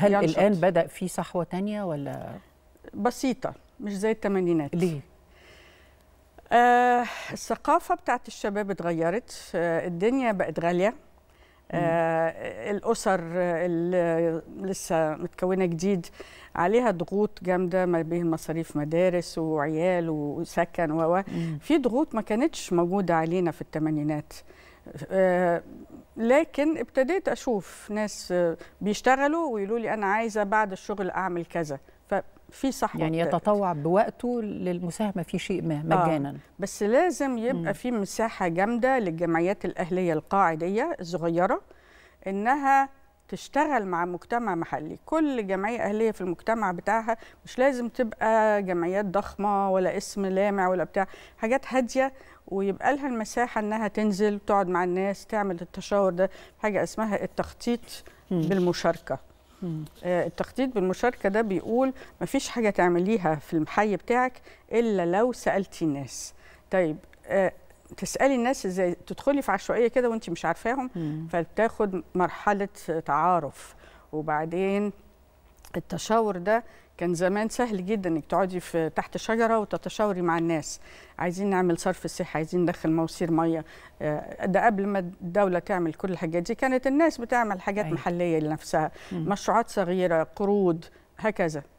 هل ينشط. الآن بدأ في صحوة تانية ولا؟ بسيطة مش زي الثمانينات ليه؟ آه الثقافة بتاعت الشباب اتغيرت آه الدنيا بقت غالية آه الأسر آه، اللي لسه متكونة جديد عليها ضغوط جامدة ما بين مصاريف مدارس وعيال وسكن و في ضغوط ما كانتش موجودة علينا في الثمانينات آه لكن ابتديت اشوف ناس آه، بيشتغلوا ويقولوا لي انا عايزه بعد الشغل اعمل كذا في صح يعني يتطوع بوقته للمساهمه في شيء ما آه، مجانا آه. بس لازم يبقى في مساحه جامده للجمعيات الاهليه القاعديه الصغيره انها تشتغل مع مجتمع محلي كل جمعية أهلية في المجتمع بتاعها مش لازم تبقى جمعيات ضخمة ولا اسم لامع ولا بتاع حاجات هادية ويبقى لها المساحة أنها تنزل تقعد مع الناس تعمل التشاور ده حاجة اسمها التخطيط بالمشاركة آه، التخطيط بالمشاركة ده بيقول مفيش حاجة تعمليها في الحي بتاعك إلا لو سألتي الناس طيب آه، تسالي الناس ازاي تدخلي في عشوائيه كده وانت مش عارفاهم فبتاخد مرحله تعارف وبعدين التشاور ده كان زمان سهل جدا انك تقعدي في تحت شجره وتتشاوري مع الناس عايزين نعمل صرف صحي عايزين ندخل مواسير ميه آه، ده قبل ما الدوله تعمل كل الحاجات دي كانت الناس بتعمل حاجات أيه. محليه لنفسها مم. مشروعات صغيره قروض هكذا